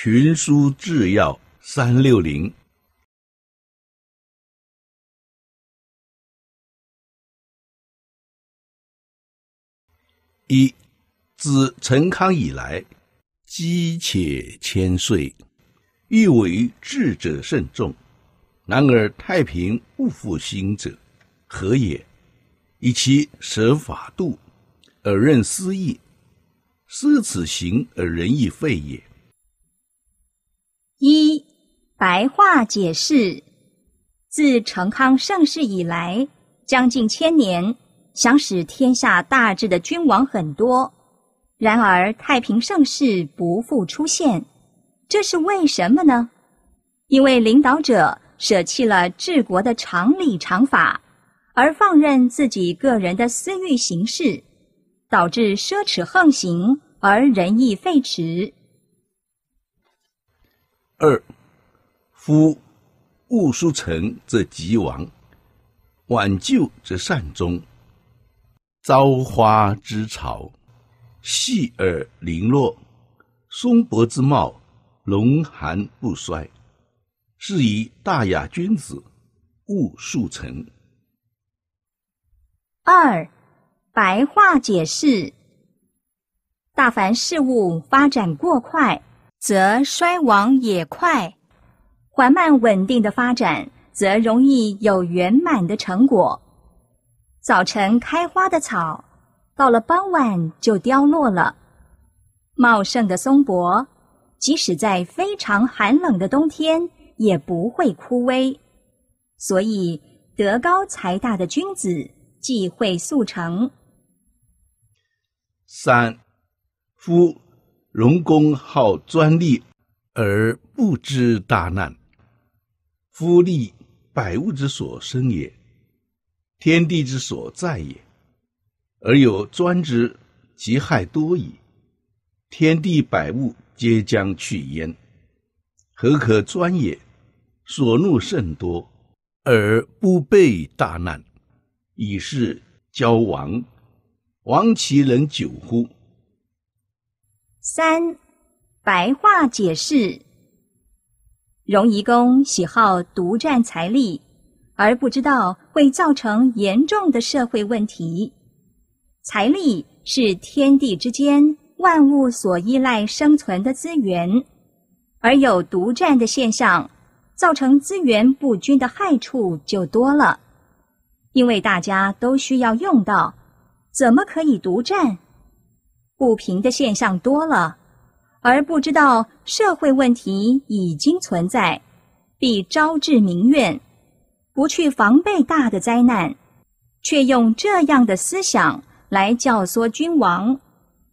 群书治要三六零，一自陈康以来，积且千岁，欲为智者慎重。然而太平勿复兴者，何也？以其舍法度，而任私意，失此行而仁义废也。一白话解释：自成康盛世以来，将近千年，想使天下大治的君王很多。然而太平盛世不复出现，这是为什么呢？因为领导者舍弃了治国的常理常法，而放任自己个人的私欲行事，导致奢侈横行，而仁义废弛。二，夫物速成则吉亡，挽救则善终。朝花之草，细而零落；松柏之茂，隆寒不衰。是以大雅君子，勿速成。二，白话解释：大凡事物发展过快。则衰亡也快，缓慢稳定的发展，则容易有圆满的成果。早晨开花的草，到了傍晚就凋落了；茂盛的松柏，即使在非常寒冷的冬天，也不会枯萎。所以，德高才大的君子，既会速成。三夫。荣功好专利，而不知大难。夫利，百物之所生也，天地之所在也，而有专之，其害多矣。天地百物皆将去焉，何可专也？所怒甚多，而不备大难，以是骄亡，亡其能久乎？三，白话解释：荣夷公喜好独占财力，而不知道会造成严重的社会问题。财力是天地之间万物所依赖生存的资源，而有独占的现象，造成资源不均的害处就多了。因为大家都需要用到，怎么可以独占？不平的现象多了，而不知道社会问题已经存在，必招致民怨；不去防备大的灾难，却用这样的思想来教唆君王，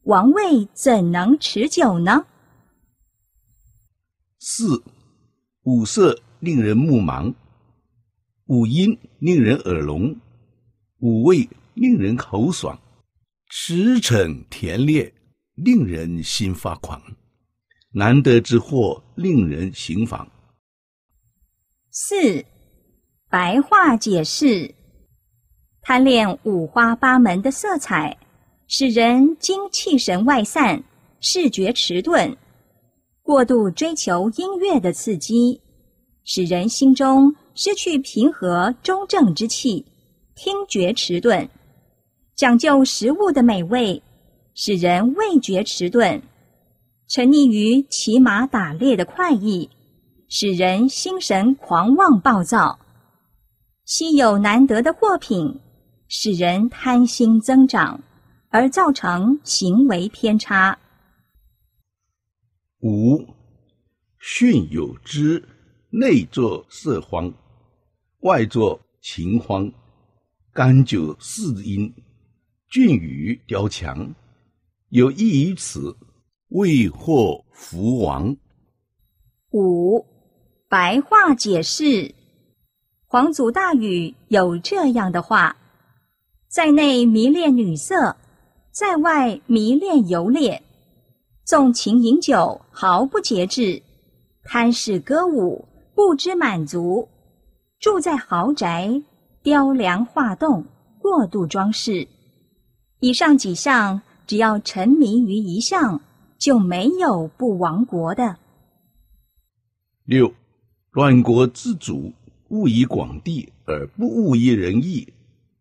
王位怎能持久呢？四、五色令人目盲，五音令人耳聋，五味令人口爽。驰骋田猎，令人心发狂；难得之货，令人行妨。四白话解释：贪恋五花八门的色彩，使人精气神外散，视觉迟钝；过度追求音乐的刺激，使人心中失去平和中正之气，听觉迟钝。讲究食物的美味，使人味觉迟钝；沉溺于骑马打猎的快意，使人心神狂妄暴躁；稀有难得的货品，使人贪心增长，而造成行为偏差。五训有之，内作色荒，外作情荒，甘酒四阴。俊宇雕墙，有意于此，未获福王。五白话解释：皇祖大禹有这样的话，在内迷恋女色，在外迷恋游猎，纵情饮酒，毫不节制，贪嗜歌舞，不知满足，住在豪宅，雕梁画栋，过度装饰。以上几项，只要沉迷于一项，就没有不亡国的。六，乱国之主，勿以广地而不务于仁义，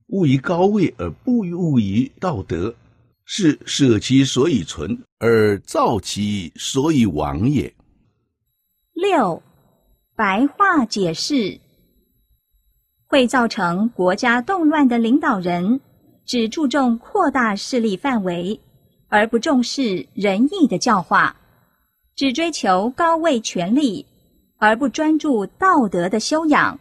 勿以高位而不务于道德，是舍其所以存而造其所以亡也。六，白话解释，会造成国家动乱的领导人。只注重扩大势力范围，而不重视仁义的教化；只追求高位权力，而不专注道德的修养。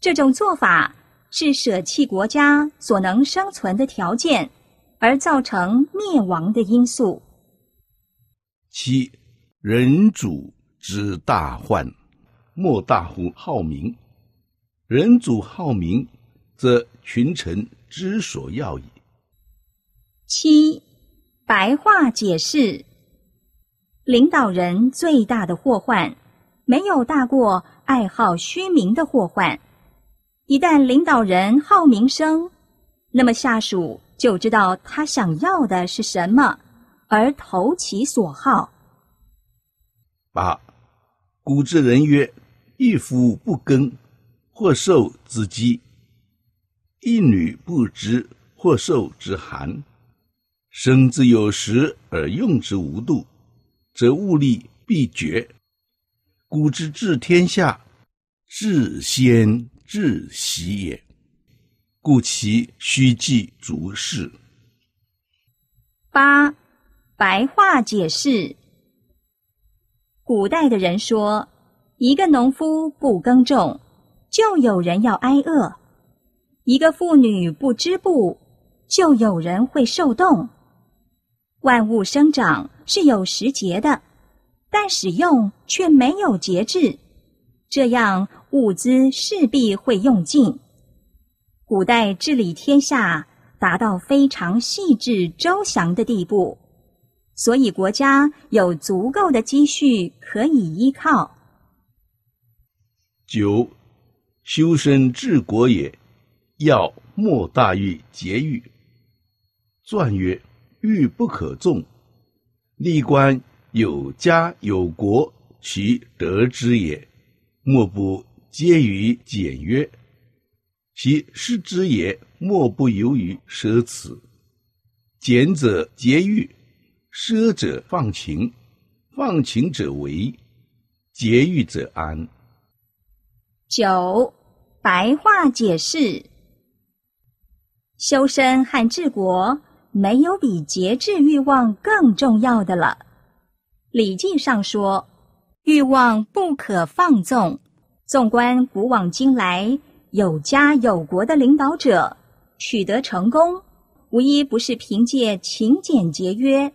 这种做法是舍弃国家所能生存的条件，而造成灭亡的因素。七，人主之大患，莫大乎好名。人主好名，则群臣。之所要也。七，白话解释：领导人最大的祸患，没有大过爱好虚名的祸患。一旦领导人好名声，那么下属就知道他想要的是什么，而投其所好。八，古之人曰：“一夫不耕，或受之饥。”一女不知，或受之寒；生之有时，而用之无度，则物力必绝。古之治天下，治先治习也，故其虚记足事。八，白话解释：古代的人说，一个农夫不耕种，就有人要挨饿。一个妇女不织布，就有人会受冻。万物生长是有时节的，但使用却没有节制，这样物资势必会用尽。古代治理天下，达到非常细致周详的地步，所以国家有足够的积蓄可以依靠。九，修身治国也。要莫大于节欲。传曰：“欲不可纵，立官有家有国，其得之也，莫不皆于简约；其失之也，莫不由于奢侈。俭者节欲，奢者放情，放情者为，节欲者安。”九白话解释。修身和治国，没有比节制欲望更重要的了。《礼记》上说：“欲望不可放纵。”纵观古往今来，有家有国的领导者取得成功，无一不是凭借勤俭节约；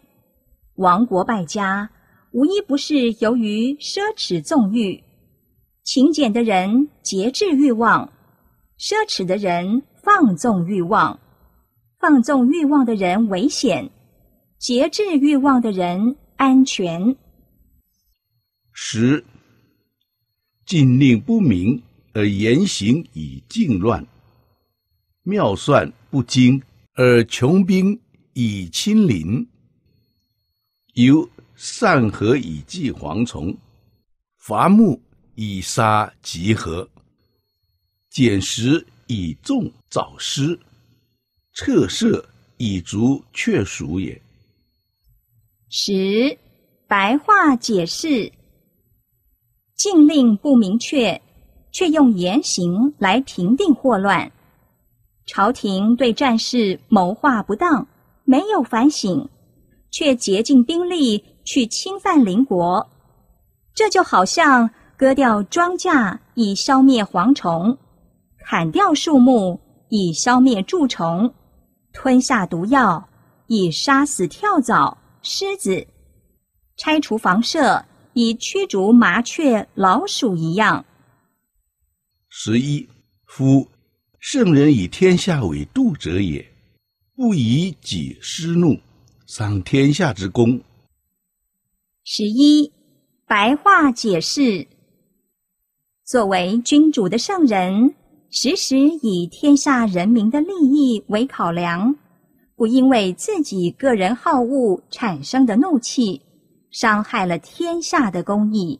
亡国败家，无一不是由于奢侈纵欲。勤俭的人节制欲望，奢侈的人。放纵欲望，放纵欲望的人危险；节制欲望的人安全。十，禁令不明而言行已近乱；妙算不精而穷兵已亲临。由善合以济蝗虫，伐木以杀集合，减食以种。早失，撤射以足却鼠也。十，白话解释：禁令不明确，却用言行来平定祸乱；朝廷对战事谋划不当，没有反省，却竭尽兵力去侵犯邻国。这就好像割掉庄稼以消灭蝗虫，砍掉树木。以消灭蛀虫，吞下毒药，以杀死跳蚤、狮子，拆除房舍，以驱逐麻雀、老鼠一样。十一夫，圣人以天下为度者也，不以己私怒，伤天下之功。十一白话解释：作为君主的圣人。时时以天下人民的利益为考量，不因为自己个人好恶产生的怒气，伤害了天下的公义。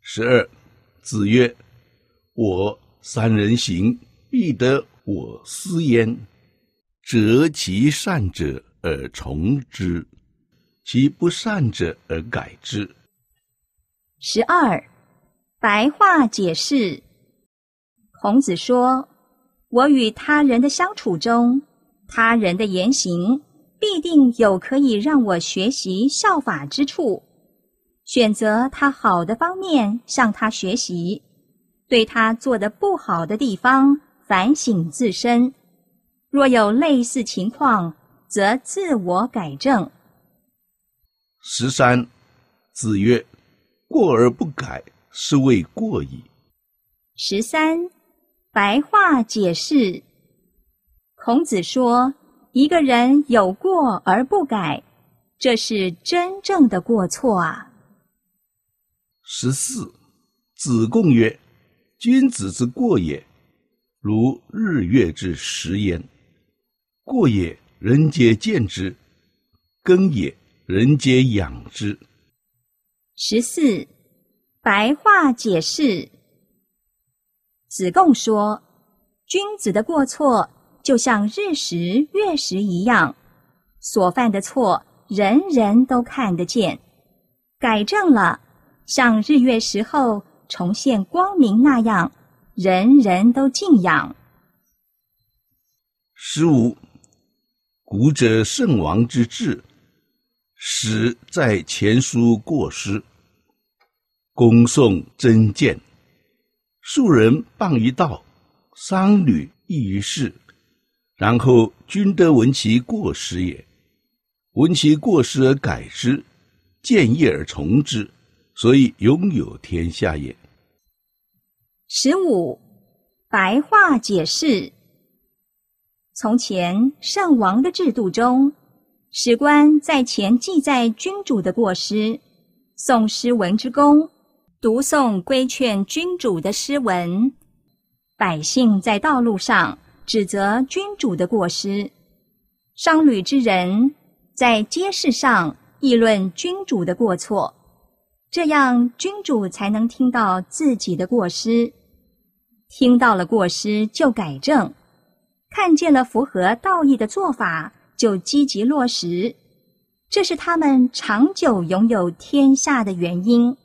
十二，子曰：“我三人行，必得我师焉。择其善者而从之，其不善者而改之。”十二，白话解释。孔子说：“我与他人的相处中，他人的言行必定有可以让我学习效法之处。选择他好的方面向他学习，对他做的不好的地方反省自身。若有类似情况，则自我改正。”十三，子曰：“过而不改，是谓过矣。”十三。白话解释：孔子说：“一个人有过而不改，这是真正的过错啊。”十四，子贡曰：“君子之过也，如日月之食焉。过也，人皆见之；更也，人皆养之。”十四，白话解释。子贡说：“君子的过错，就像日食月食一样，所犯的错人人都看得见。改正了，像日月食后重现光明那样，人人都敬仰。”十五，古者圣王之治，始在前书过失，恭送真见。庶人谤于道，商旅溢于市，然后君得闻其过失也。闻其过失而改之，见义而从之，所以拥有天下也。十五，白话解释：从前圣王的制度中，史官在前记载君主的过失，宋诗文之功。读诵规劝君主的诗文，百姓在道路上指责君主的过失，商旅之人在街市上议论君主的过错，这样君主才能听到自己的过失，听到了过失就改正，看见了符合道义的做法就积极落实，这是他们长久拥有天下的原因。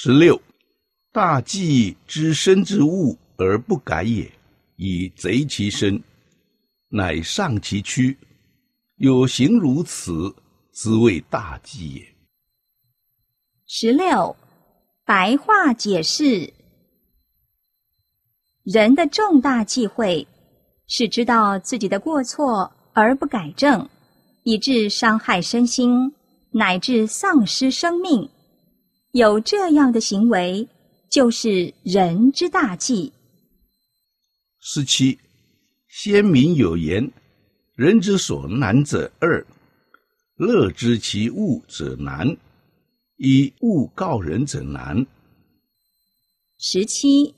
十六大忌知身之恶而不改也，以贼其身，乃上其躯。有形如此，滋谓大忌也。十六白话解释：人的重大忌讳是知道自己的过错而不改正，以致伤害身心，乃至丧失生命。有这样的行为，就是人之大忌。十七，先民有言：“人之所难者二，乐知其物者难，以物告人者难。”十七，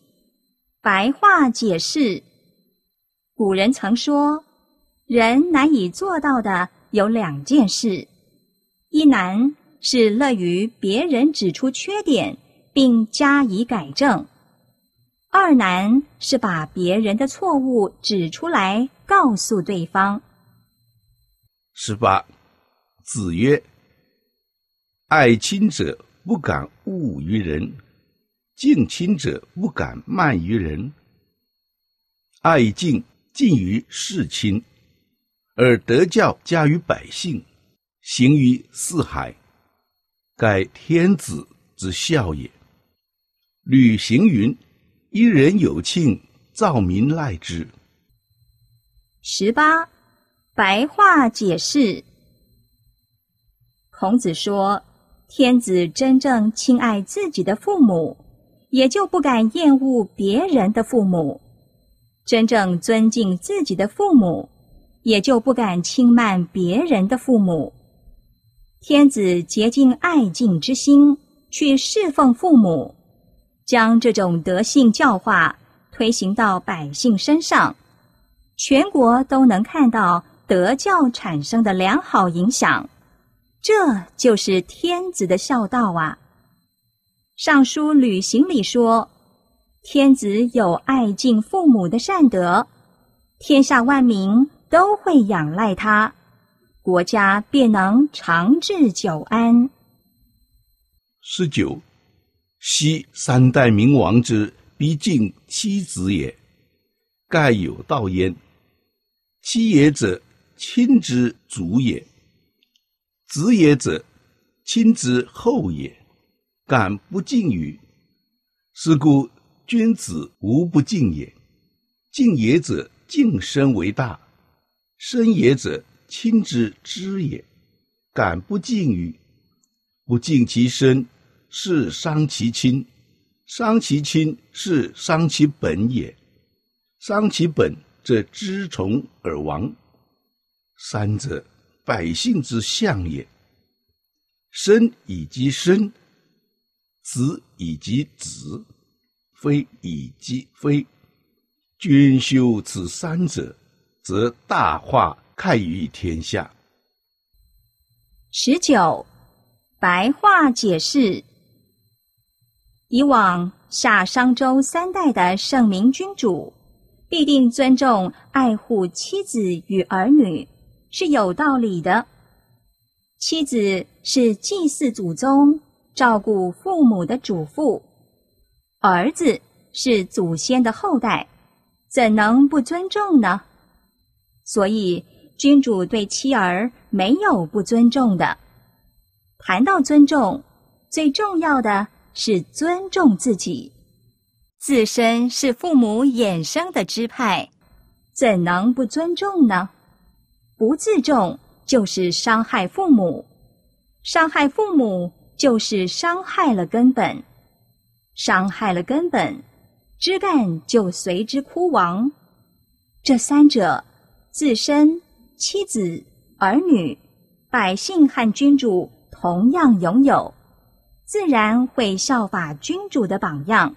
白话解释：古人曾说，人难以做到的有两件事，一难。是乐于别人指出缺点并加以改正；二难是把别人的错误指出来告诉对方。十八，子曰：“爱亲者，不敢恶于人；敬亲者，不敢慢于人。爱敬敬于事亲，而德教加于百姓，行于四海。”盖天子之孝也。履行云：一人有庆，兆民赖之。十八，白话解释。孔子说：天子真正亲爱自己的父母，也就不敢厌恶别人的父母；真正尊敬自己的父母，也就不敢轻慢别人的父母。天子竭尽爱敬之心去侍奉父母，将这种德性教化推行到百姓身上，全国都能看到德教产生的良好影响。这就是天子的孝道啊！《尚书·旅行》里说：“天子有爱敬父母的善德，天下万民都会仰赖他。”国家便能长治久安。十九，昔三代明王之必敬妻子也，盖有道焉。妻也者，亲之主也；子也者，亲之后也。敢不敬与？是故君子无不敬也。敬也者，敬身为大；身也者，亲之知也，敢不敬于不敬其身，是伤其亲；伤其亲是伤其本也。伤其本则知从而亡。三者，百姓之相也。身以及身，子以及子，非以及非。君修此三者，则大化。太于天下。十九，白话解释：以往夏商周三代的圣明君主，必定尊重爱护妻子与儿女，是有道理的。妻子是祭祀祖宗、照顾父母的主妇，儿子是祖先的后代，怎能不尊重呢？所以。君主对妻儿没有不尊重的。谈到尊重，最重要的是尊重自己。自身是父母衍生的支派，怎能不尊重呢？不自重就是伤害父母，伤害父母就是伤害了根本，伤害了根本，枝干就随之枯亡。这三者，自身。妻子、儿女、百姓和君主同样拥有，自然会效法君主的榜样，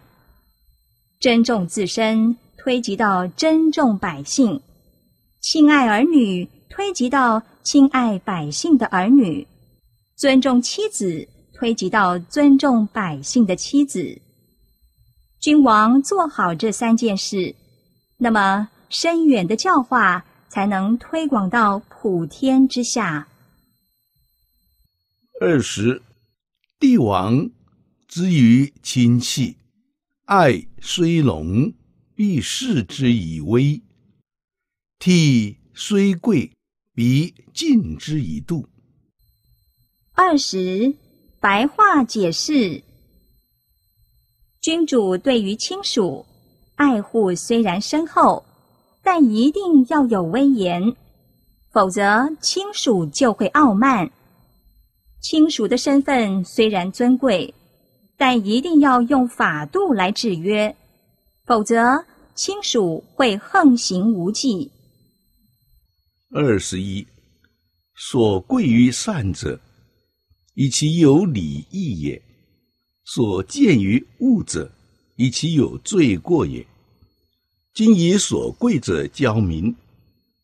珍重自身，推及到珍重百姓；亲爱儿女，推及到亲爱百姓的儿女；尊重妻子，推及到尊重百姓的妻子。君王做好这三件事，那么深远的教化。才能推广到普天之下。二十，帝王之于亲戚，爱虽浓，必视之以威；替虽贵，必敬之以度。二十，白话解释：君主对于亲属，爱护虽然深厚。但一定要有威严，否则亲属就会傲慢。亲属的身份虽然尊贵，但一定要用法度来制约，否则亲属会横行无忌。二十一，所贵于善者，以其有礼义也；所贱于恶者，以其有罪过也。今以所贵者教民，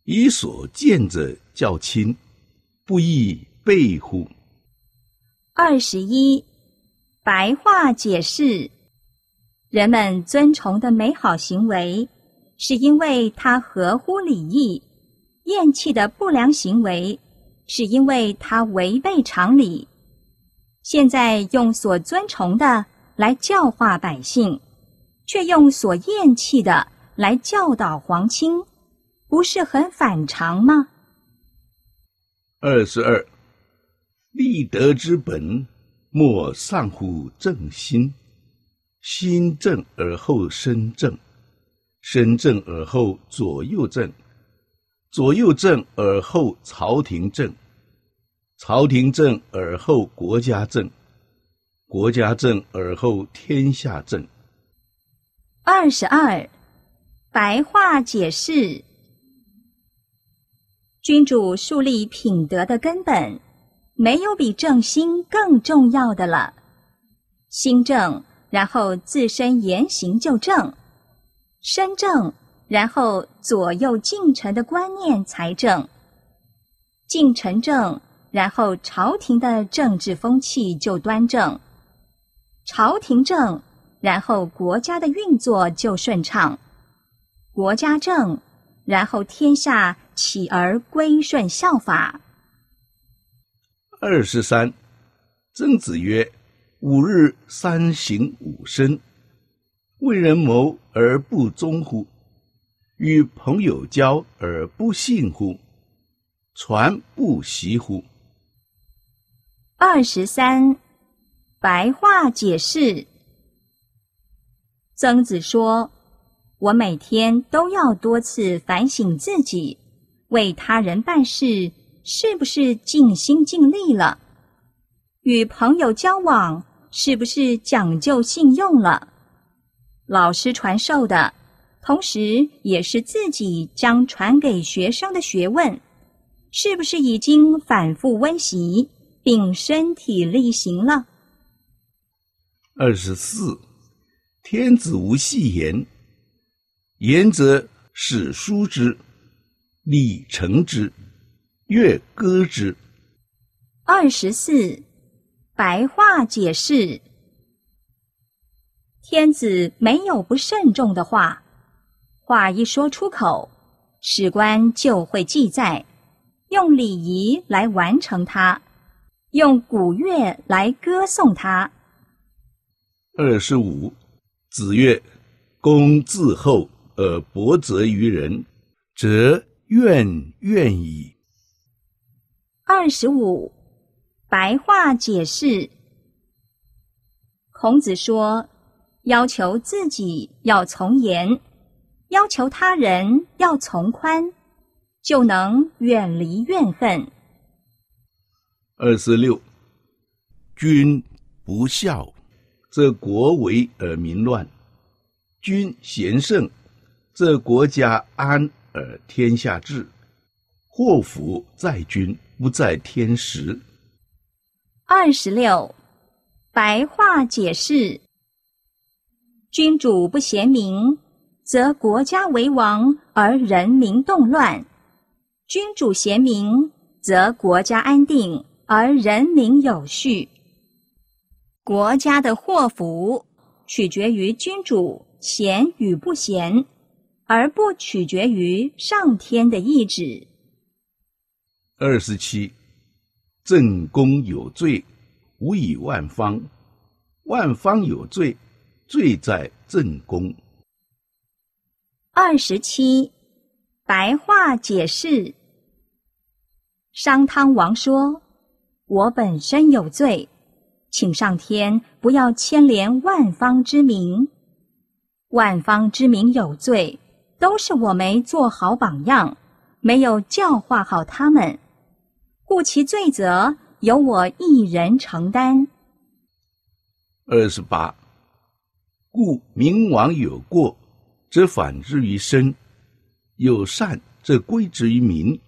以所贱者教亲，不亦备乎？二十一，白话解释：人们尊崇的美好行为，是因为它合乎礼义；厌弃的不良行为，是因为它违背常理。现在用所尊崇的来教化百姓，却用所厌弃的。来教导皇亲，不是很反常吗？二十二，立德之本，莫善乎正心。心正而后身正，身正而后左右正，左右正而后朝廷正，朝廷正而后国家正，国家正而后天下正。二十二。白话解释：君主树立品德的根本，没有比正心更重要的了。心正，然后自身言行就正；身正，然后左右近臣的观念才正；近臣正，然后朝廷的政治风气就端正；朝廷正，然后国家的运作就顺畅。国家正，然后天下起而归顺效法。二十三，曾子曰：“吾日三省吾身：为人谋而不忠乎？与朋友交而不信乎？传不习乎？”二十三，白话解释：曾子说。我每天都要多次反省自己，为他人办事是不是尽心尽力了？与朋友交往是不是讲究信用了？老师传授的，同时也是自己将传给学生的学问，是不是已经反复温习并身体力行了？二十四，天子无戏言。言则史书之，礼成之，乐歌之。二十四，白话解释：天子没有不慎重的话，话一说出口，史官就会记载，用礼仪来完成它，用古乐来歌颂它。二十五，子曰：公自厚。而薄责于人，则怨怨矣。二十五，白话解释：孔子说，要求自己要从严，要求他人要从宽，就能远离怨恨。二十六，君不孝，则国危而民乱；君贤圣。则国家安而天下治，祸福在君不在天时。二十六，白话解释：君主不贤明，则国家为亡而人民动乱；君主贤明，则国家安定而人民有序。国家的祸福取决于君主贤与不贤。而不取决于上天的意志。二十七，正宫有罪，无以万方；万方有罪，罪在正宫。二十七，白话解释：商汤王说：“我本身有罪，请上天不要牵连万方之民；万方之民有罪。”都是我没做好榜样，没有教化好他们，故其罪责由我一人承担。二十八，故明王有过，则反之于身；有善，则归之于民。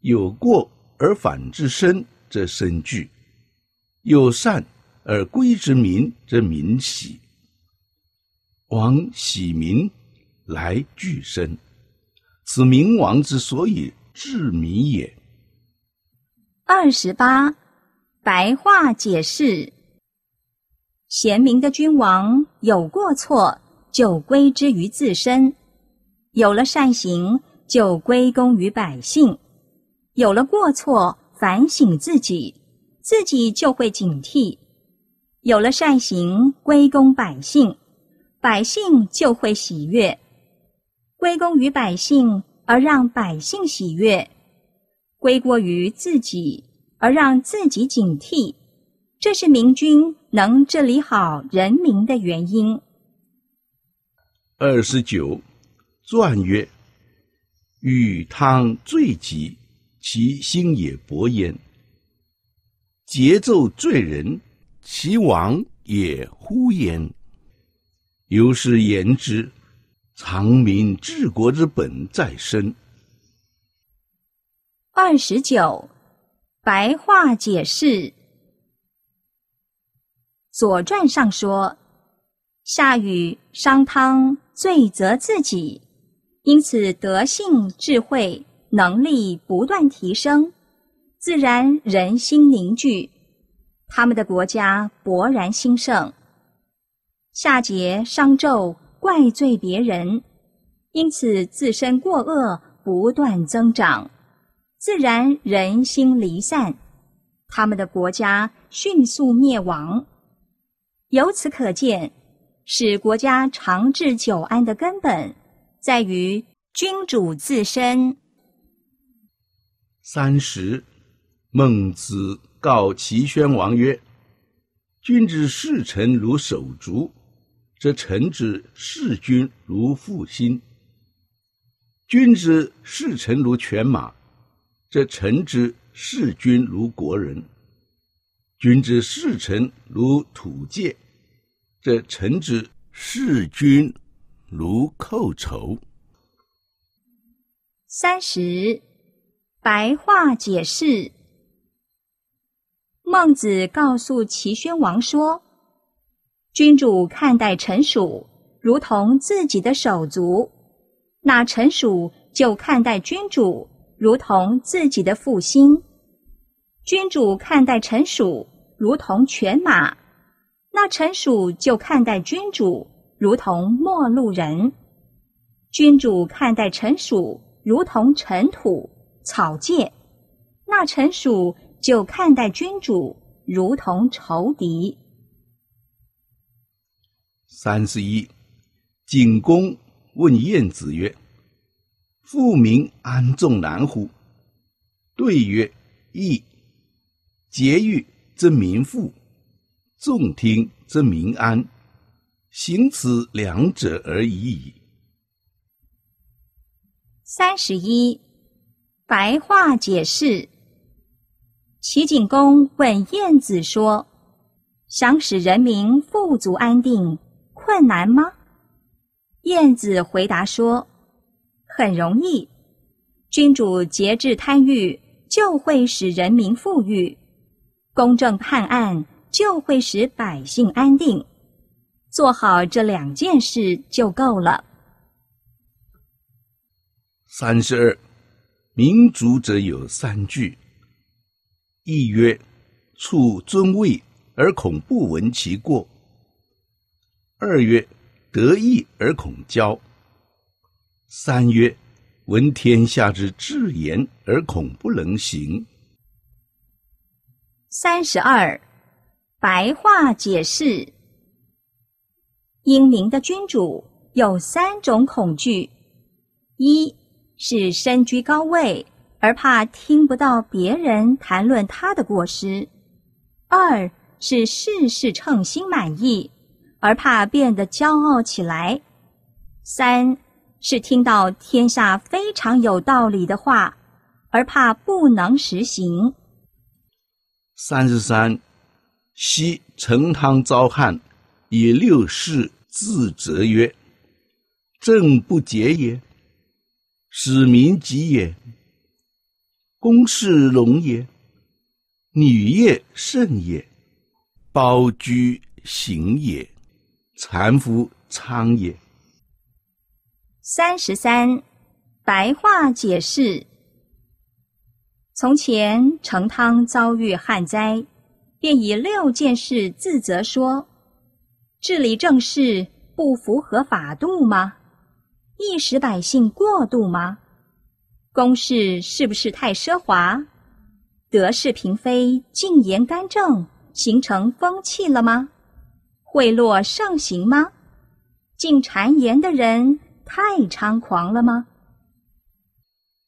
有过而反之身，则身惧；有善而归之民，则民喜。王喜民。来具身，此明王之所以治民也。二十八白话解释：贤明的君王有过错就归之于自身，有了善行就归功于百姓；有了过错反省自己，自己就会警惕；有了善行归功百姓，百姓就会喜悦。归功于百姓而让百姓喜悦，归过于自己而让自己警惕，这是明君能治理好人民的原因。二十九，传曰：“禹汤最急，其心也薄焉；桀纣罪人，其亡也忽焉。由是言之。”长民治国之本在身。二十九，白话解释《左传》上说：夏禹、商汤罪责自己，因此德性、智慧、能力不断提升，自然人心凝聚，他们的国家勃然兴盛。夏桀、商纣。怪罪别人，因此自身过恶不断增长，自然人心离散，他们的国家迅速灭亡。由此可见，使国家长治久安的根本，在于君主自身。三十，孟子告齐宣王曰：“君子视臣如手足。”则臣之视君如父心，君之视臣如犬马，则臣之视君如国人；君之视臣如土芥，则臣之视君如寇仇。三十，白话解释。孟子告诉齐宣王说。君主看待臣属如同自己的手足，那臣属就看待君主如同自己的父心；君主看待臣属如同犬马，那臣属就看待君主如同陌路人；君主看待臣属如同尘土草芥，那臣属就看待君主如同仇敌。三十一，景公问晏子曰：“富民安众难乎？”对曰：“义，节欲则民富，众听则民安，行此两者而已矣。”三十一，白话解释：齐景公问晏子说：“想使人民富足安定。”困难吗？燕子回答说：“很容易。君主节制贪欲，就会使人民富裕；公正判案，就会使百姓安定。做好这两件事就够了。”三十二，民主者有三句，一曰：“处尊位而恐不闻其过。”二曰得意而恐骄，三曰闻天下之至言而恐不能行。三十二，白话解释：英明的君主有三种恐惧：一是身居高位而怕听不到别人谈论他的过失；二是事事称心满意。而怕变得骄傲起来；三是听到天下非常有道理的话，而怕不能实行。三十三，昔成汤召汉，以六世自责曰：“政不节也，使民疾也，公是隆也，女业盛也，包居行也。”蚕夫昌也。三十三，白话解释：从前成汤遭遇旱灾，便以六件事自责说：治理政事不符合法度吗？一时百姓过度吗？公事是不是太奢华？得势嫔妃进言干政，形成风气了吗？贿赂盛行吗？进谗言的人太猖狂了吗？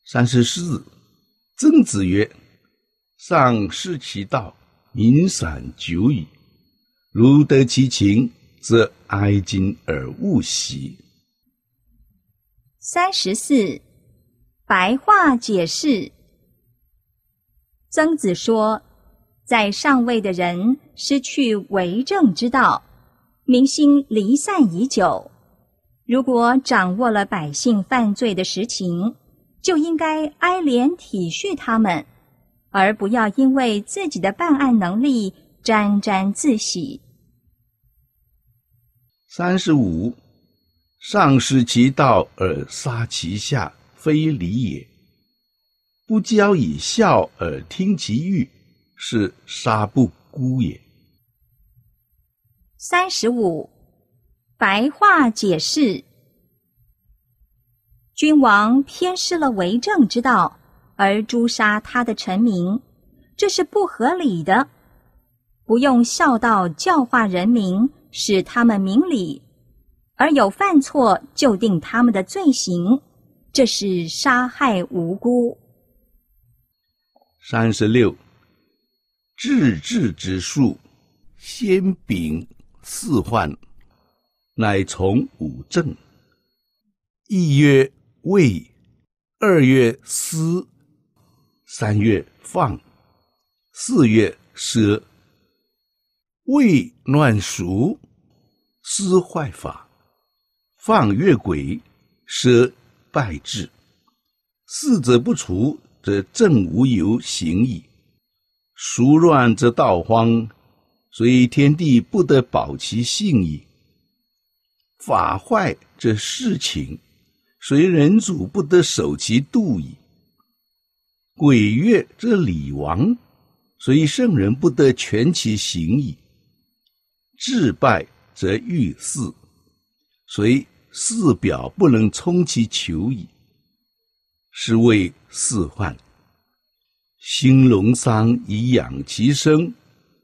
三十四，曾子曰：“上失其道，民散久矣。如得其情，则哀今而勿喜。”三十四，白话解释：曾子说，在上位的人失去为政之道。民心离散已久，如果掌握了百姓犯罪的实情，就应该哀怜体恤他们，而不要因为自己的办案能力沾沾自喜。三十五，上失其道而杀其下，非礼也；不教以孝而听其欲，是杀不孤也。三十五，白话解释：君王偏失了为政之道，而诛杀他的臣民，这是不合理的。不用孝道教化人民，使他们明理，而有犯错就定他们的罪行，这是杀害无辜。三十六，治治之术，先禀。四患，乃从五症：一曰畏，二曰思，三曰放，四曰奢。畏乱俗，思坏法，放越轨，奢败志。四者不除，则正无由行矣。俗乱则道荒。所以天地不得保其性矣，法坏则情，所以人主不得守其度矣，鬼月则礼亡；以圣人不得全其行矣，治败则欲所以四表不能充其求矣，是谓四患。兴隆丧以养其生。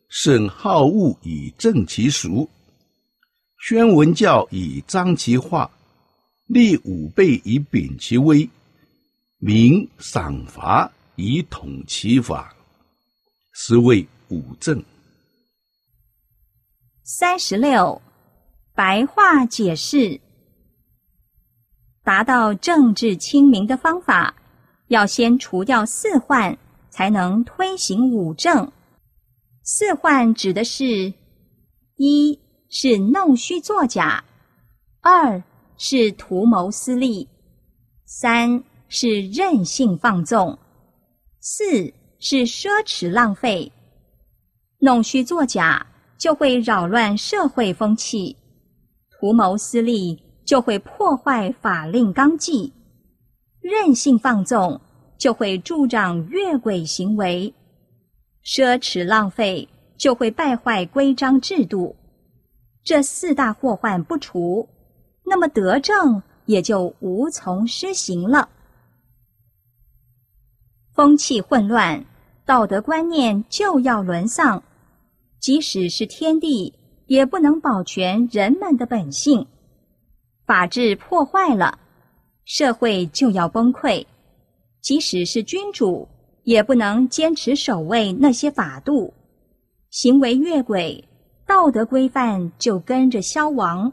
审好恶以正其俗，宣文教以彰其化，立五辈以秉其威，明赏罚以统其法，是谓五政。三十六，白话解释：达到政治清明的方法，要先除掉四患，才能推行五政。四幻指的是：一是弄虚作假，二是图谋私利，三是任性放纵，四是奢侈浪费。弄虚作假就会扰乱社会风气，图谋私利就会破坏法令纲纪，任性放纵就会助长越轨行为。奢侈浪费就会败坏规章制度，这四大祸患不除，那么德政也就无从施行了。风气混乱，道德观念就要沦丧；即使是天地，也不能保全人们的本性。法治破坏了，社会就要崩溃；即使是君主。也不能坚持守卫那些法度，行为越轨，道德规范就跟着消亡；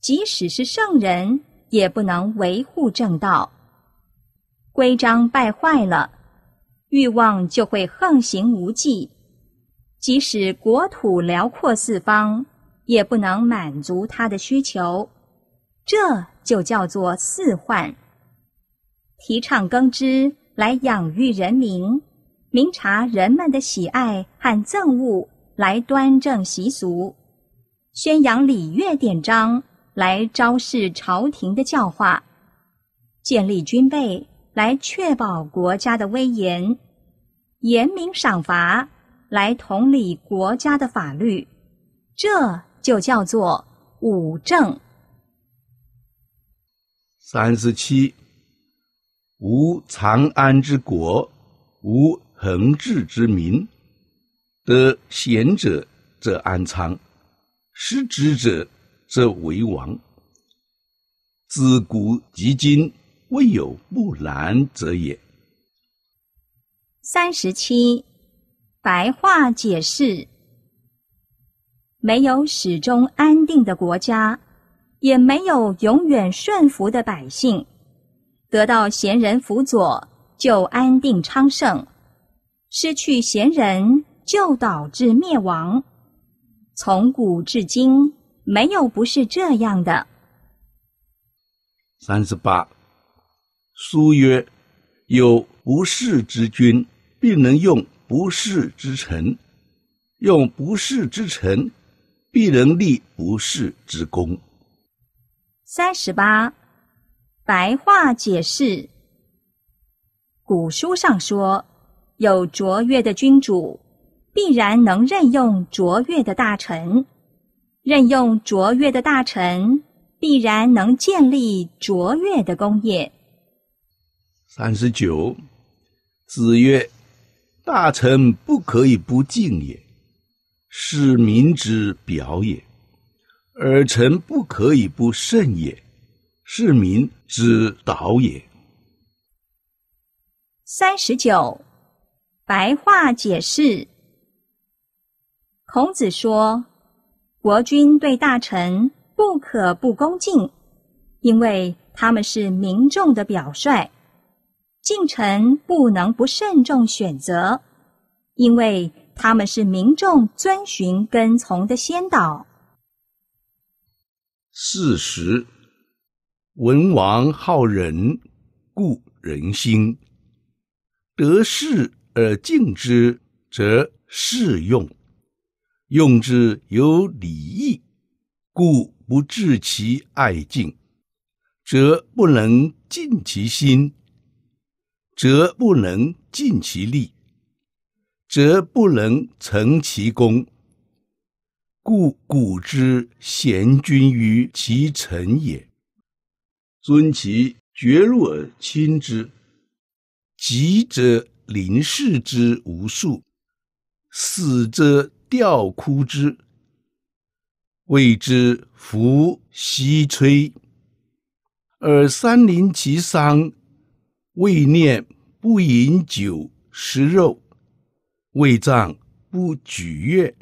即使是圣人，也不能维护正道，规章败坏了，欲望就会横行无忌；即使国土辽阔四方，也不能满足他的需求，这就叫做四患。提倡耕织。来养育人民，明察人们的喜爱和憎恶，来端正习俗，宣扬礼乐典章，来昭示朝廷的教化，建立军备，来确保国家的威严，严明赏罚，来统理国家的法律，这就叫做五政。三十七。无长安之国，无恒治之民，得贤者则安昌，失智者则为亡。自古及今，未有不然者也。三十七，白话解释：没有始终安定的国家，也没有永远顺服的百姓。得到贤人辅佐，就安定昌盛；失去贤人，就导致灭亡。从古至今，没有不是这样的。三十八，书曰：“有不世之君，必能用不世之臣；用不世之臣，必能立不世之功。”三十八。白话解释：古书上说，有卓越的君主，必然能任用卓越的大臣；任用卓越的大臣，必然能建立卓越的功业。三十九，子曰：“大臣不可以不敬也，是民之表也；而臣不可以不慎也。”市民之导也。三十九，白话解释：孔子说，国君对大臣不可不恭敬，因为他们是民众的表率；近臣不能不慎重选择，因为他们是民众遵循跟从的先导。四十。文王好仁，故人心得势而敬之，则事用；用之有礼义，故不至其爱敬，则不能尽其心，则不能尽其力，则不能成其功。故古之贤君于其臣也。尊其绝入而亲之，疾者临视之无数，死者吊哭之，谓之抚恤吹。而三邻其丧，未念不饮酒食肉，未葬不举乐，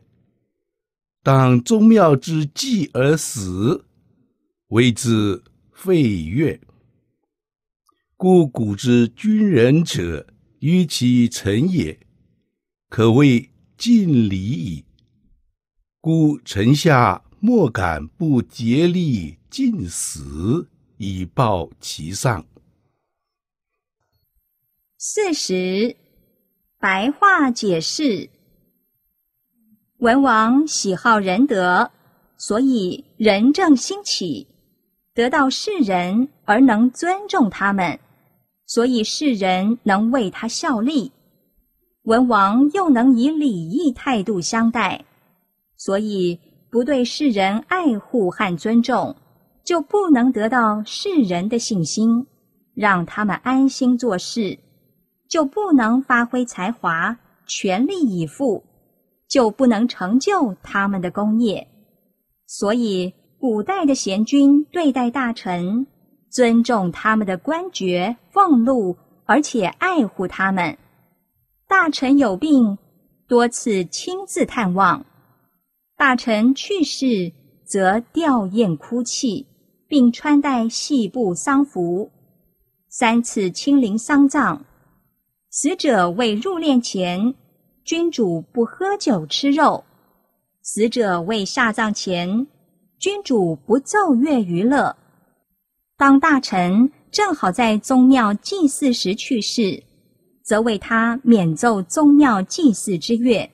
当宗庙之祭而死，谓之。废乐，故古之君人者，于其臣也，可谓尽礼矣。故臣下莫敢不竭力尽死以报其上。四十，白话解释：文王喜好仁德，所以仁政兴起。得到世人而能尊重他们，所以世人能为他效力。文王又能以礼义态度相待，所以不对世人爱护和尊重，就不能得到世人的信心，让他们安心做事，就不能发挥才华，全力以赴，就不能成就他们的功业。所以。古代的贤君对待大臣，尊重他们的官爵俸禄，而且爱护他们。大臣有病，多次亲自探望；大臣去世，则吊唁哭泣，并穿戴细布丧服，三次亲临丧葬。死者未入殓前，君主不喝酒吃肉；死者未下葬前。君主不奏乐娱乐，当大臣正好在宗庙祭祀时去世，则为他免奏宗庙祭祀之乐。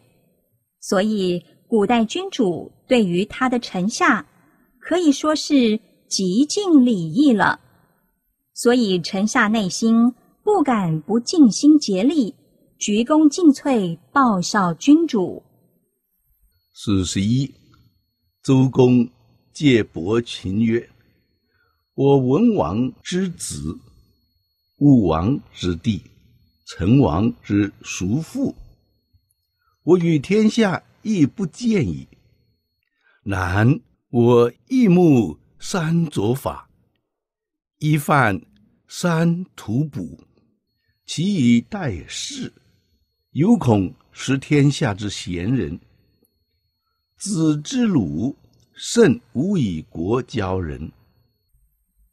所以，古代君主对于他的臣下，可以说是极尽礼义了。所以，臣下内心不敢不尽心竭力，鞠躬尽瘁，报效君主。四十一，周公。借伯禽曰：“我文王之子，武王之弟，成王之叔父，我与天下亦不见矣。然我一目三左法，一犯三徒补，其以待世，犹恐失天下之贤人。子之鲁。”甚无以国教人。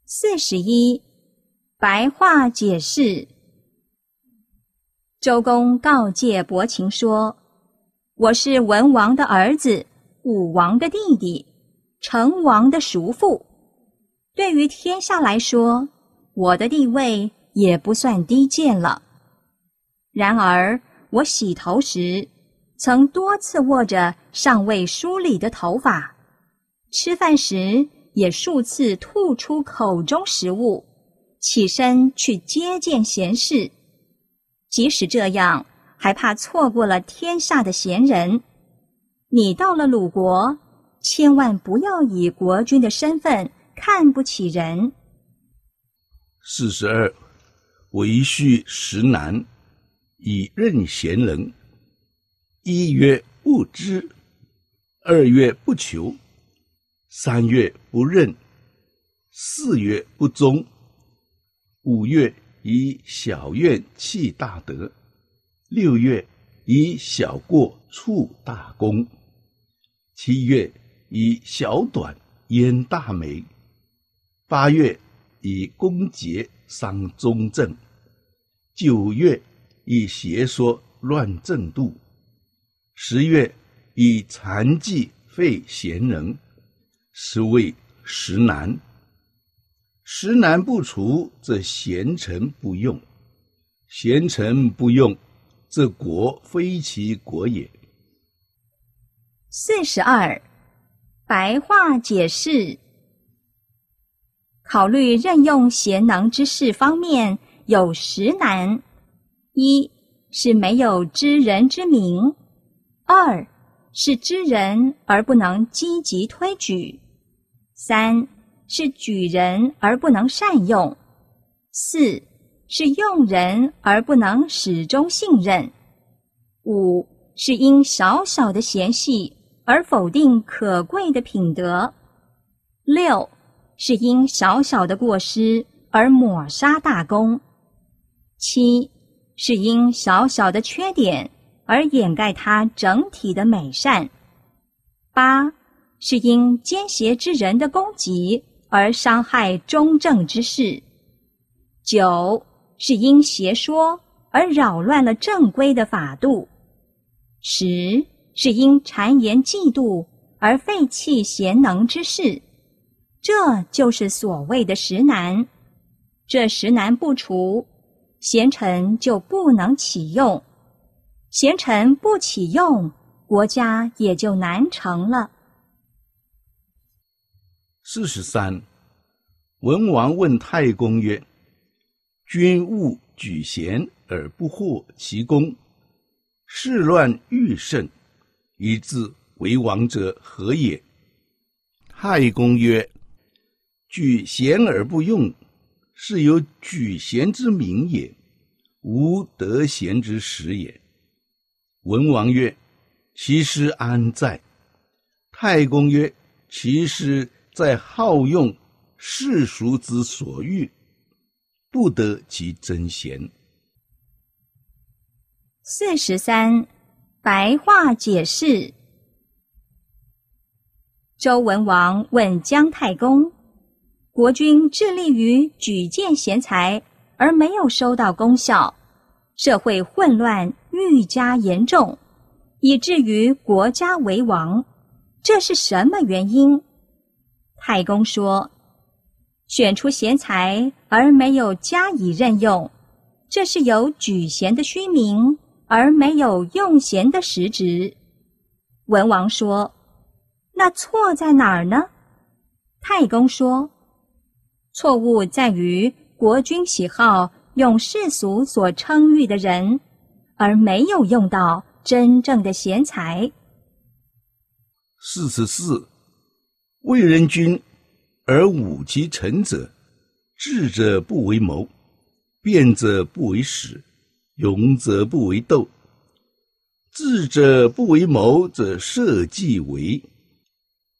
四十一，白话解释：周公告诫伯禽说：“我是文王的儿子，武王的弟弟，成王的叔父。对于天下来说，我的地位也不算低贱了。然而，我洗头时，曾多次握着尚未梳理的头发。”吃饭时也数次吐出口中食物，起身去接见贤士。即使这样，还怕错过了天下的贤人。你到了鲁国，千万不要以国君的身份看不起人。四十二，为序实难，以任贤人。一曰勿知，二曰不求。三月不认，四月不忠，五月以小怨弃大德，六月以小过触大功，七月以小短焉大美，八月以公节伤中正，九月以邪说乱正度，十月以残忌废贤人。是谓实难，实难不除，则贤臣不用；贤臣不用，则国非其国也。四十二，白话解释：考虑任用贤能之事方面，有十难：一是没有知人之明；二是知人而不能积极推举。三是举人而不能善用，四是用人而不能始终信任，五是因小小的嫌隙而否定可贵的品德，六是因小小的过失而抹杀大功，七是因小小的缺点而掩盖他整体的美善，八。是因奸邪之人的攻击而伤害忠正之事；九是因邪说而扰乱了正规的法度；十是因谗言嫉妒而废弃贤能之事。这就是所谓的十难。这十难不除，贤臣就不能启用；贤臣不启用，国家也就难成了。四十三，文王问太公曰：“君勿举贤而不获其功，世乱欲胜，以自为王者何也？”太公曰：“举贤而不用，是有举贤之名也，无得贤之实也。”文王曰：“其师安在？”太公曰：“其师。”在好用世俗之所欲，不得其真贤。四十三，白话解释：周文王问姜太公，国君致力于举荐贤才，而没有收到功效，社会混乱愈加严重，以至于国家为亡，这是什么原因？太公说：“选出贤才而没有加以任用，这是有举贤的虚名而没有用贤的实职。”文王说：“那错在哪儿呢？”太公说：“错误在于国君喜好用世俗所称誉的人，而没有用到真正的贤才。”四十四。为人君，而侮其臣者，智者不为谋，辩者不为使，勇者不为斗。智者不为谋，则社稷为；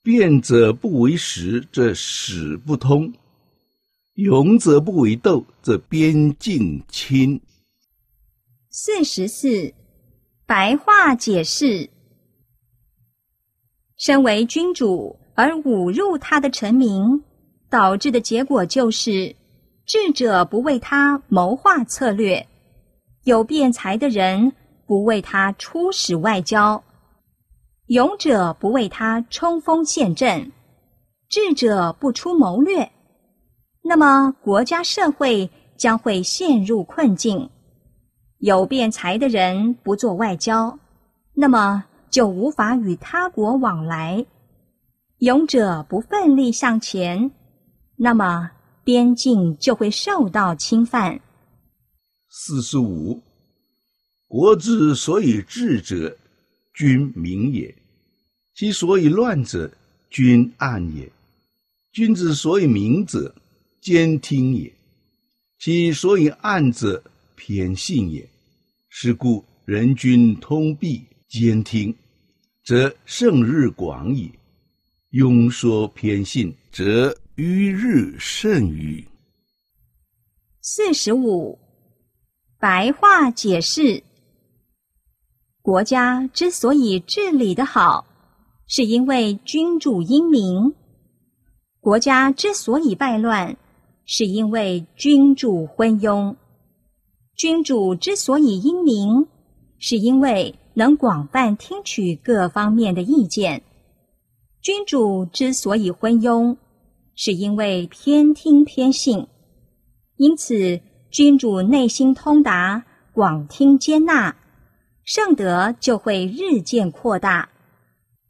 辩者不为使，则使不通；勇者不为斗，则边境亲。四十四，白话解释：身为君主。而侮辱他的臣民，导致的结果就是：智者不为他谋划策略，有辩才的人不为他出使外交，勇者不为他冲锋陷阵，智者不出谋略，那么国家社会将会陷入困境；有辩才的人不做外交，那么就无法与他国往来。勇者不奋力向前，那么边境就会受到侵犯。四十五，国之所以治者，君明也；其所以乱者，君暗也。君子所以明者，兼听也；其所以暗者，偏信也。是故，人君通蔽，兼听，则胜日广矣。庸说偏信，则於日甚於。四十五，白话解释：国家之所以治理的好，是因为君主英明；国家之所以败乱，是因为君主昏庸。君主之所以英明，是因为能广泛听取各方面的意见。君主之所以昏庸，是因为偏听偏信。因此，君主内心通达，广听接纳，圣德就会日渐扩大；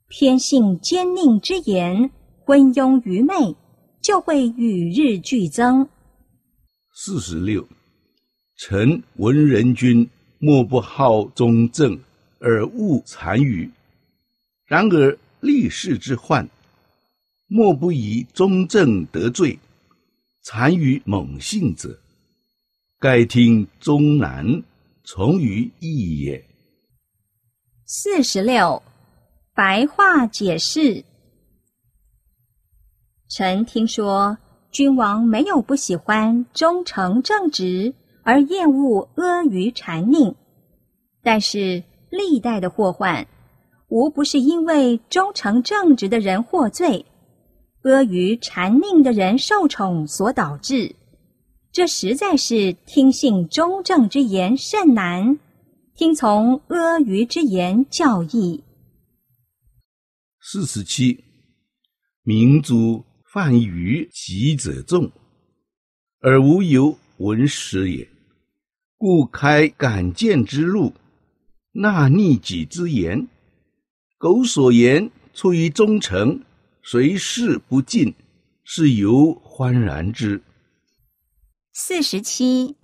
偏信奸佞之言，昏庸愚昧就会与日俱增。四十六，臣闻人君莫不好忠正，而恶谗愚。然而。立世之患，莫不以忠正得罪，残于猛信者，盖听终难从于义也。四十六，白话解释：臣听说，君王没有不喜欢忠诚正直，而厌恶阿谀谄佞，但是历代的祸患。无不是因为忠诚正直的人获罪，阿谀谄佞的人受宠所导致。这实在是听信忠正之言甚难，听从阿谀之言较易。四十七，民族犯愚，己者众，而无由闻时也。故开敢谏之路，纳逆己之言。苟所言出于忠诚，随事不尽，是由欢然之。四十七，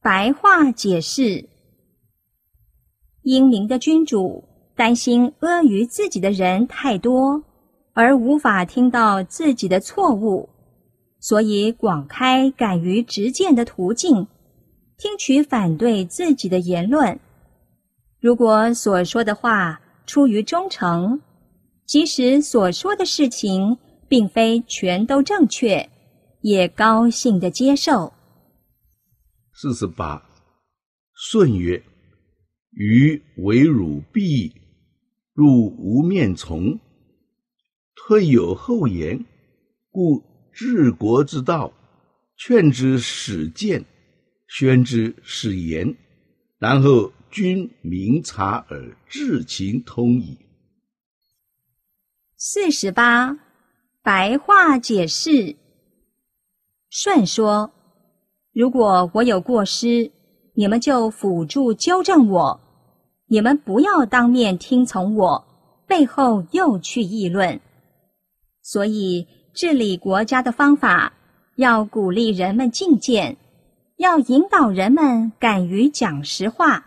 白话解释：英明的君主担心阿谀自己的人太多，而无法听到自己的错误，所以广开敢于直谏的途径，听取反对自己的言论。如果所说的话。出于忠诚，即使所说的事情并非全都正确，也高兴地接受。四十八，舜曰：“余为汝必入无面从，退有后言，故治国之道，劝之使谏，宣之使言，然后。”君明察而至情通矣。四十八，白话解释：舜说：“如果我有过失，你们就辅助纠正我；你们不要当面听从我，背后又去议论。所以，治理国家的方法，要鼓励人们进谏，要引导人们敢于讲实话。”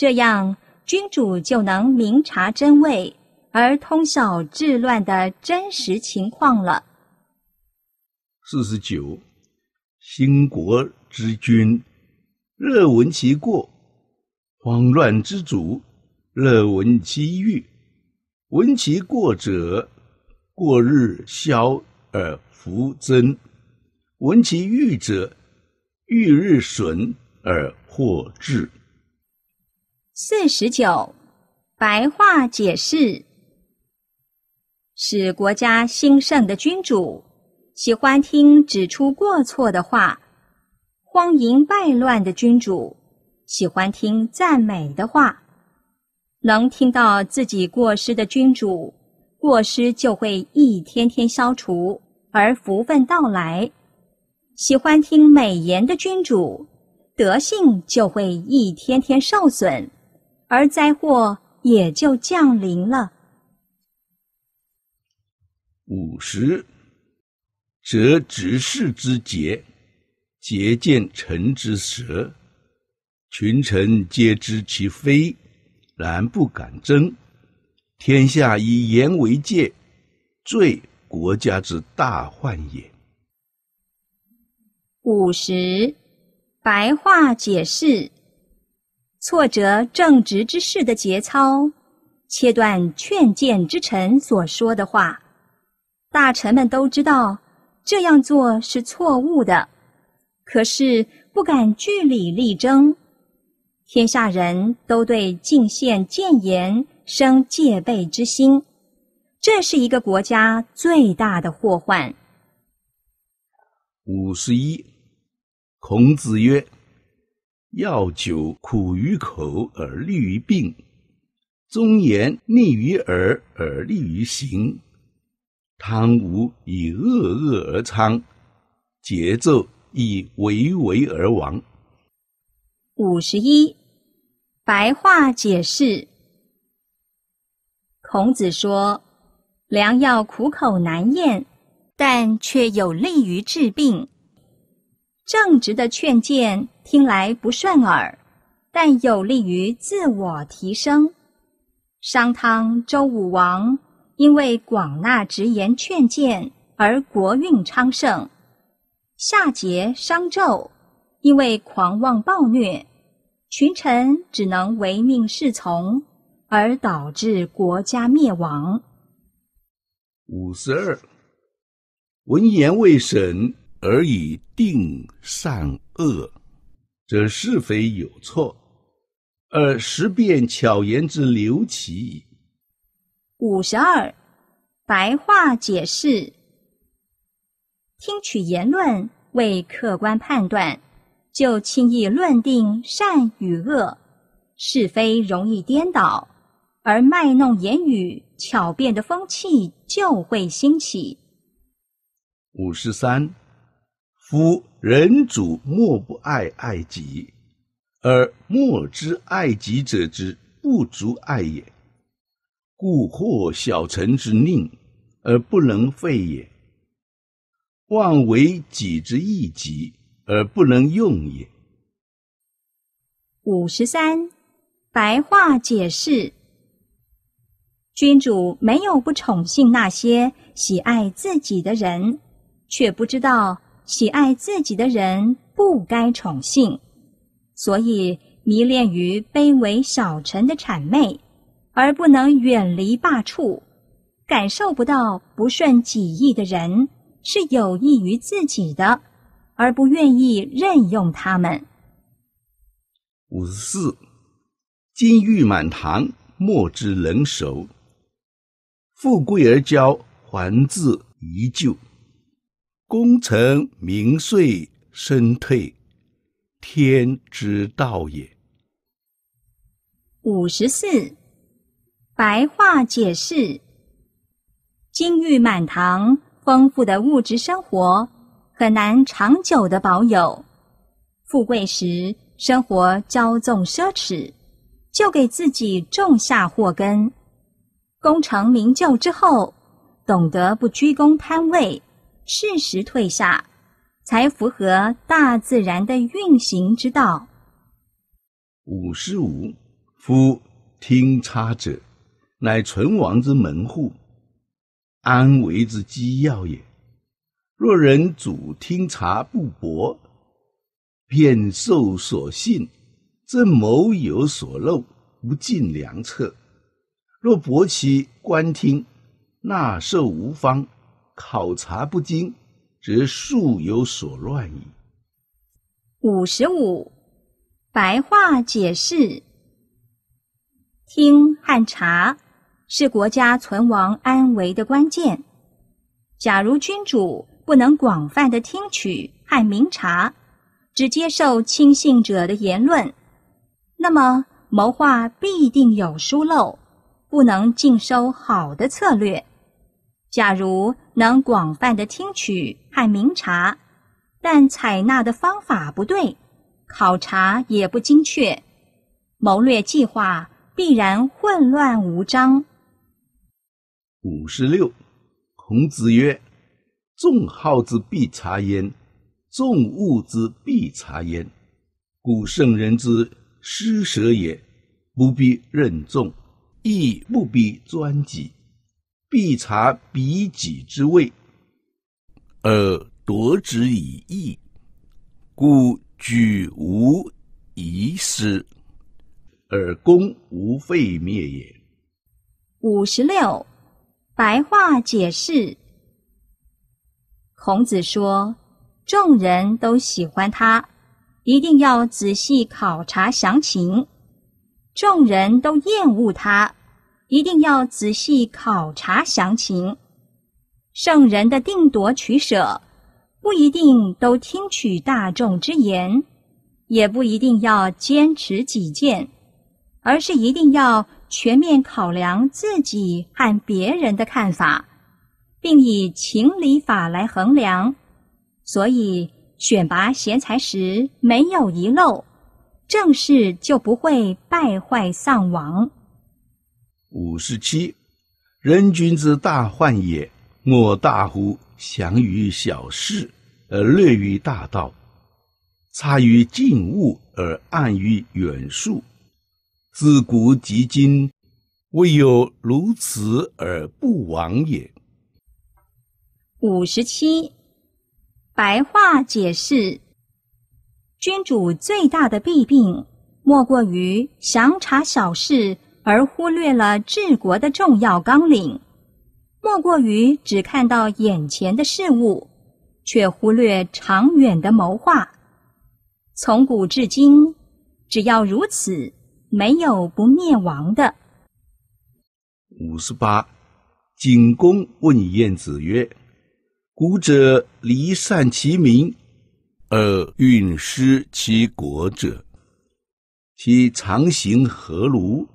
这样，君主就能明察真伪，而通晓治乱的真实情况了。四十九，兴国之君乐闻其过，荒乱之主乐闻其欲。闻其过者，过日消而福增；闻其欲者，欲日损而获至。四十九，白话解释：使国家兴盛的君主，喜欢听指出过错的话；荒淫败乱的君主，喜欢听赞美的话。能听到自己过失的君主，过失就会一天天消除，而福分到来；喜欢听美言的君主，德性就会一天天受损。而灾祸也就降临了。五十，则直事之节，节见臣之蛇，群臣皆知其非，然不敢争。天下以言为戒，罪国家之大患也。五十，白话解释。挫折正直之士的节操，切断劝谏之臣所说的话。大臣们都知道这样做是错误的，可是不敢据理力争。天下人都对进献谏言生戒备之心，这是一个国家最大的祸患。五十一，孔子曰。药酒苦于口而利于病，忠言逆于耳而利于行，贪无以恶恶而昌，桀纣以为为而亡。五十一，白话解释：孔子说，良药苦口难咽，但却有利于治病；正直的劝谏。听来不顺耳，但有利于自我提升。商汤、周武王因为广纳直言劝谏而国运昌盛；夏桀、商纣因为狂妄暴虐，群臣只能唯命是从，而导致国家灭亡。五十二，闻言未审而以定善恶。则是非有错，而识辨巧言之流其。矣。五十二，白话解释：听取言论为客观判断，就轻易论定善与恶，是非容易颠倒，而卖弄言语巧辩的风气就会兴起。五十三。夫人主莫不爱爱己，而莫之爱己者之不足爱也，故获小臣之令而不能废也，妄为己之异己而不能用也。五十三，白话解释：君主没有不宠幸那些喜爱自己的人，却不知道。喜爱自己的人不该宠幸，所以迷恋于卑微小臣的谄媚，而不能远离罢黜；感受不到不顺己意的人是有益于自己的，而不愿意任用他们。五十四，金玉满堂，莫之能守；富贵而骄，还自于咎。功成名遂身退，天之道也。五十四，白话解释：金玉满堂，丰富的物质生活很难长久的保有。富贵时生活骄纵奢侈，就给自己种下祸根。功成名就之后，懂得不居功贪位。适时退下，才符合大自然的运行之道。五十五，夫听差者，乃存亡之门户，安危之机要也。若人主听察不博，便受所信；正谋有所漏，不尽良策。若博其观听，纳受无方。考察不精，则术有所乱矣。五十五，白话解释：听和察是国家存亡安危的关键。假如君主不能广泛的听取和明察，只接受亲信者的言论，那么谋划必定有疏漏，不能尽收好的策略。假如能广泛的听取和明察，但采纳的方法不对，考察也不精确，谋略计划必然混乱无章。五十六，孔子曰：“众好之必察焉，众恶之必察焉。故圣人之施舍也，不必任重，亦不必专己。”必察彼己之位，而夺之以义，故举无遗失，而攻无废灭也。五十六，白话解释：孔子说，众人都喜欢他，一定要仔细考察详情；众人都厌恶他。一定要仔细考察详情，圣人的定夺取舍，不一定都听取大众之言，也不一定要坚持己见，而是一定要全面考量自己和别人的看法，并以情理法来衡量。所以，选拔贤才时没有遗漏，正事就不会败坏丧亡。五十七，人君之大患也，莫大乎详于小事而略于大道，差于近物，而暗于远数。自古及今，未有如此而不亡也。五十七，白话解释：君主最大的弊病，莫过于详察小事。而忽略了治国的重要纲领，莫过于只看到眼前的事物，却忽略长远的谋划。从古至今，只要如此，没有不灭亡的。五十八，景公问晏子曰：“古者离散其民，而运失其国者，其常行何如？”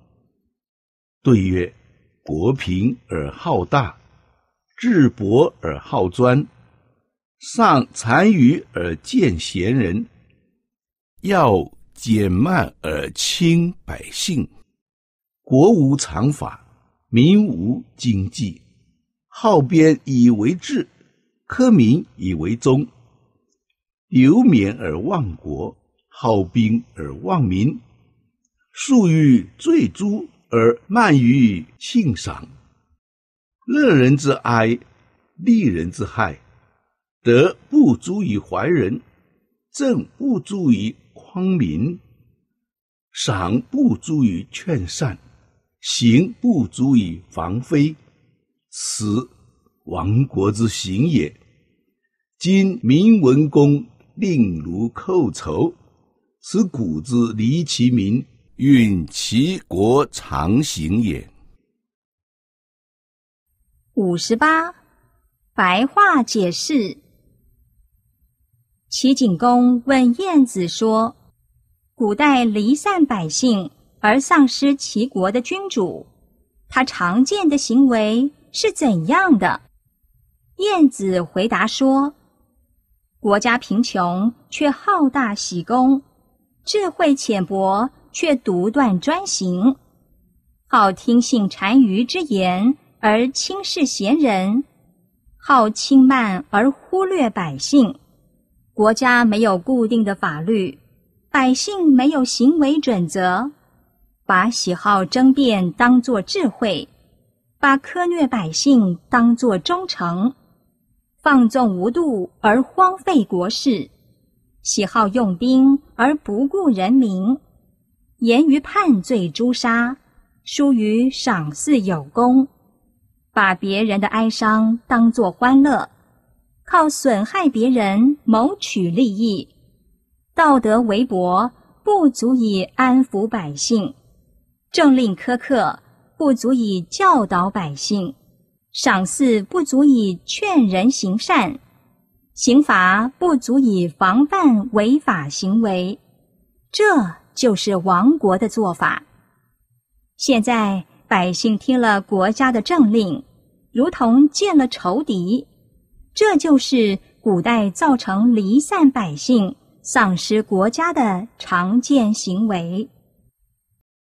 对曰：“国贫而好大，智薄而好专，尚残余而见贤人，要减慢而轻百姓。国无常法，民无经济，好边以为治，苛民以为忠，流湎而忘国，好兵而忘民，数欲罪诛。”而慢于庆赏，乐人之哀，利人之害，德不足以怀人，政不足以匡民，赏不足以劝善，刑不足以防非，此亡国之行也。今明文公令如寇仇，使古之离其民。允齐国常行也。五十八，白话解释：齐景公问晏子说：“古代离散百姓而丧失齐国的君主，他常见的行为是怎样的？”晏子回答说：“国家贫穷却好大喜功，智慧浅薄。”却独断专行，好听信单于之言而轻视贤人，好轻慢而忽略百姓，国家没有固定的法律，百姓没有行为准则，把喜好争辩当作智慧，把苛虐百姓当作忠诚，放纵无度而荒废国事，喜好用兵而不顾人民。严于判罪诛杀，疏于赏赐有功，把别人的哀伤当作欢乐，靠损害别人谋取利益，道德微薄不足以安抚百姓，政令苛刻不足以教导百姓，赏赐不足以劝人行善，刑罚不足以防范违法行为，这。就是亡国的做法。现在百姓听了国家的政令，如同见了仇敌，这就是古代造成离散百姓、丧失国家的常见行为。